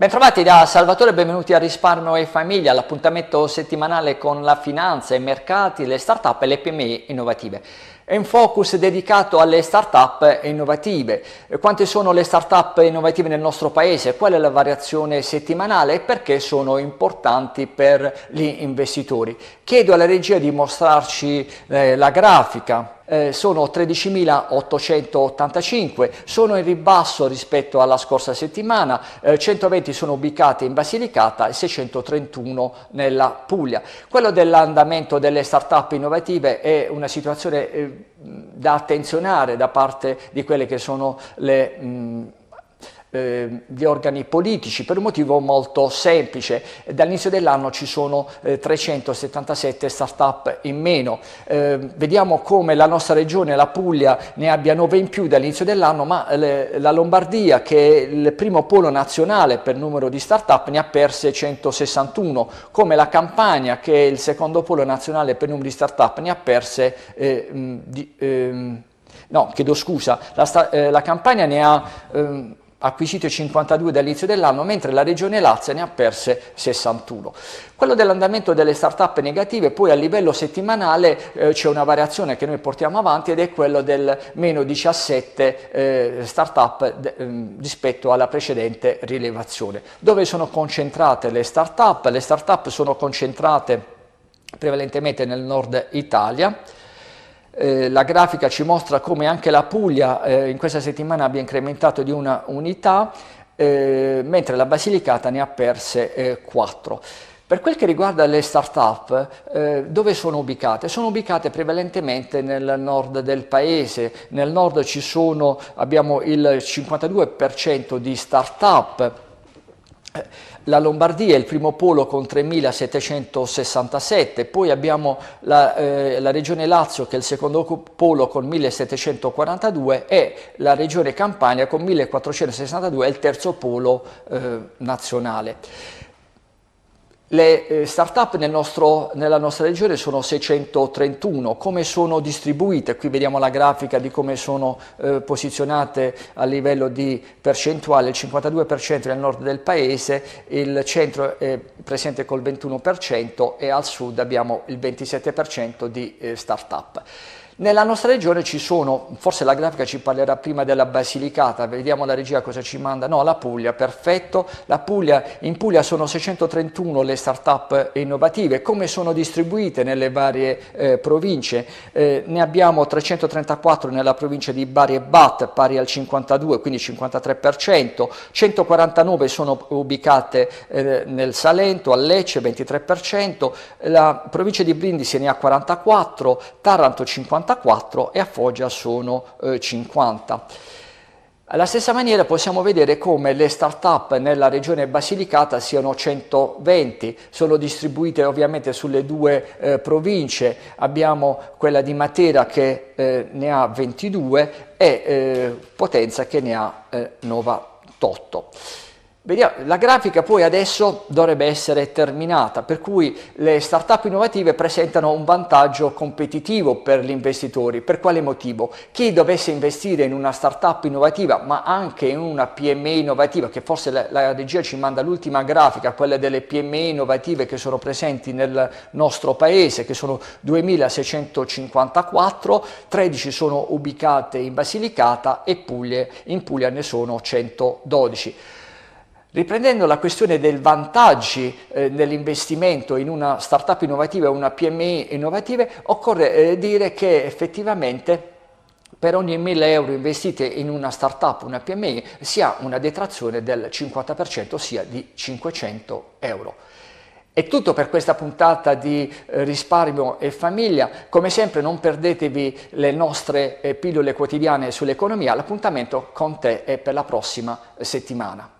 Bentrovati da Salvatore, benvenuti a Risparmio e Famiglia, l'appuntamento settimanale con la finanza, i mercati, le start-up e le PMI innovative. È un focus dedicato alle start-up innovative. Quante sono le start-up innovative nel nostro paese? Qual è la variazione settimanale e perché sono importanti per gli investitori? Chiedo alla regia di mostrarci eh, la grafica. Eh, sono 13.885, sono in ribasso rispetto alla scorsa settimana, eh, 120 sono ubicate in Basilicata e 631 nella Puglia. Quello dell'andamento delle start-up innovative è una situazione eh, da attenzionare da parte di quelle che sono le... Mh, eh, gli organi politici per un motivo molto semplice. Dall'inizio dell'anno ci sono 377 eh, start-up in meno. Ehm, vediamo come la nostra regione, la Puglia, ne abbia 9 in più dall'inizio dell'anno, ma eh, la Lombardia, che è il primo polo nazionale per numero di start-up, ne ha perse 161, come la Campania, che è il secondo polo nazionale per numero di start-up, ne ha perse eh, di, ehm, no, chiedo scusa, la, eh, la Campania ne ha ehm, acquisito 52 dall'inizio dell'anno, mentre la Regione Lazio ne ha perse 61. Quello dell'andamento delle start-up negative, poi a livello settimanale eh, c'è una variazione che noi portiamo avanti ed è quello del meno 17 eh, start-up ehm, rispetto alla precedente rilevazione. Dove sono concentrate le start-up? Le start-up sono concentrate prevalentemente nel nord Italia, eh, la grafica ci mostra come anche la Puglia eh, in questa settimana abbia incrementato di una unità, eh, mentre la Basilicata ne ha perse 4. Eh, per quel che riguarda le start-up, eh, dove sono ubicate? Sono ubicate prevalentemente nel nord del paese. Nel nord sono, abbiamo il 52% di start-up la Lombardia è il primo polo con 3.767, poi abbiamo la, eh, la, regione Lazio che è il secondo polo con 1.742 e la regione Campania con 1.462 è il terzo polo eh, nazionale. Le eh, start-up nel nella nostra regione sono 631, come sono distribuite? Qui vediamo la grafica di come sono eh, posizionate a livello di percentuale, il 52% nel nord del paese, il centro è presente col 21% e al sud abbiamo il 27% di eh, start-up. Nella nostra regione ci sono, forse la grafica ci parlerà prima della Basilicata, vediamo la regia cosa ci manda, no la Puglia, perfetto, la Puglia, in Puglia sono 631 le start-up innovative, come sono distribuite nelle varie eh, province? Eh, ne abbiamo 334 nella provincia di Bari e Bat, pari al 52, quindi 53%, 149 sono ubicate eh, nel Salento, a Lecce 23%, la provincia di Brindisi ne ha 44, Taranto 54%, 44 e a Foggia sono eh, 50. Alla stessa maniera possiamo vedere come le start-up nella regione Basilicata siano 120, sono distribuite ovviamente sulle due eh, province, abbiamo quella di Matera che eh, ne ha 22 e eh, Potenza che ne ha 98. Eh, Vediamo, la grafica poi adesso dovrebbe essere terminata, per cui le start-up innovative presentano un vantaggio competitivo per gli investitori. Per quale motivo? Chi dovesse investire in una start-up innovativa, ma anche in una PMI innovativa, che forse la, la regia ci manda l'ultima grafica, quella delle PMI innovative che sono presenti nel nostro paese, che sono 2654, 13 sono ubicate in Basilicata e Puglia, in Puglia ne sono 112. Riprendendo la questione dei vantaggi eh, nell'investimento in una startup innovativa e una PMI innovativa, occorre eh, dire che effettivamente per ogni 1000 euro investite in una startup, una PMI, si ha una detrazione del 50%, ossia di 500 euro. È tutto per questa puntata di eh, risparmio e famiglia. Come sempre non perdetevi le nostre eh, pillole quotidiane sull'economia. L'appuntamento con te è eh, per la prossima settimana.